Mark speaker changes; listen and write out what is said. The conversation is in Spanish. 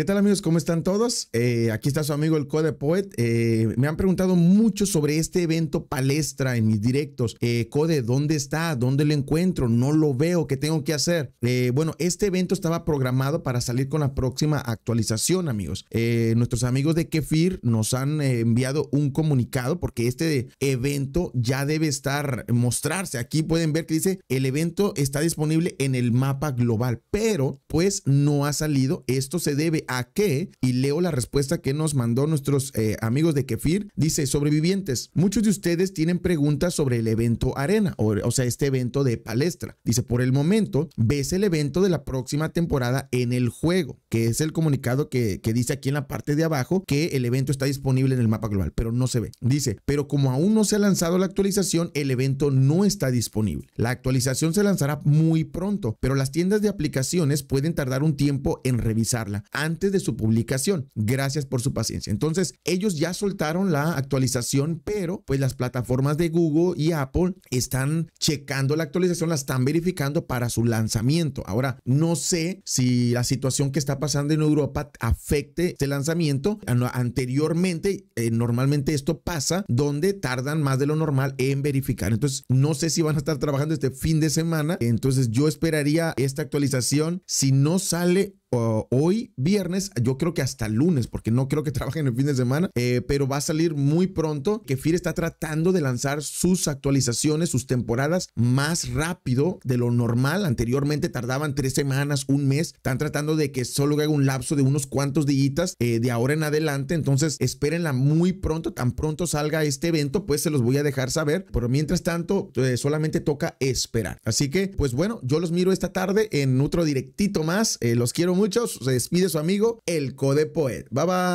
Speaker 1: ¿Qué tal amigos? ¿Cómo están todos? Eh, aquí está su amigo el Code Poet. Eh, me han preguntado mucho sobre este evento palestra en mis directos. Eh, Code, ¿dónde está? ¿Dónde lo encuentro? No lo veo. ¿Qué tengo que hacer? bueno, este evento estaba programado para salir con la próxima actualización, amigos. nuestros amigos de Kefir nos han enviado un comunicado porque este evento ya debe estar, mostrarse. Aquí pueden ver que dice, el evento está disponible en el mapa global, pero pues no ha salido. Esto se debe a qué, y leo la respuesta que nos mandó nuestros eh, amigos de Kefir, dice, sobrevivientes, muchos de ustedes tienen preguntas sobre el evento Arena, o, sea, este evento de palestra. Dice, por el momento, ves el evento de la próxima temporada en el juego, que es el comunicado que, que dice aquí en la parte de abajo que el evento está disponible en el mapa global, pero no se ve. Dice, pero como aún no se ha lanzado la actualización, el evento no está disponible. La actualización se lanzará muy pronto, pero las tiendas de aplicaciones pueden tardar un tiempo en revisarla antes de su publicación. Gracias por su paciencia. Entonces, ellos ya soltaron la actualización, pero pues las plataformas de Google y Apple están checando la actualización, la están verificando para su lanzamiento. Ahora, no sé si la situación que está pasando en Europa afecte este lanzamiento. Anteriormente, eh, normalmente esto pasa donde tardan más de lo normal en verificar. Entonces, no sé si van a estar trabajando este fin de semana. Entonces, yo esperaría esta actualización. Si no sale hoy viernes, yo creo que hasta lunes, porque no creo que trabajen el fin de semana, eh, pero va a salir muy pronto que FIR está tratando de lanzar sus actualizaciones, sus temporadas más rápido de lo normal. Anteriormente tardaban tres semanas, un mes. Están tratando de que solo haga un lapso de unos cuantos días eh, de ahora en adelante. Entonces, espérenla muy pronto. Tan pronto salga este evento, pues se los voy a dejar saber. Pero mientras tanto, eh, solamente toca esperar. Así que, pues bueno, yo los miro esta tarde en otro directito más. los quiero muchos. Se despide su amigo, el Code Poet. Bye bye.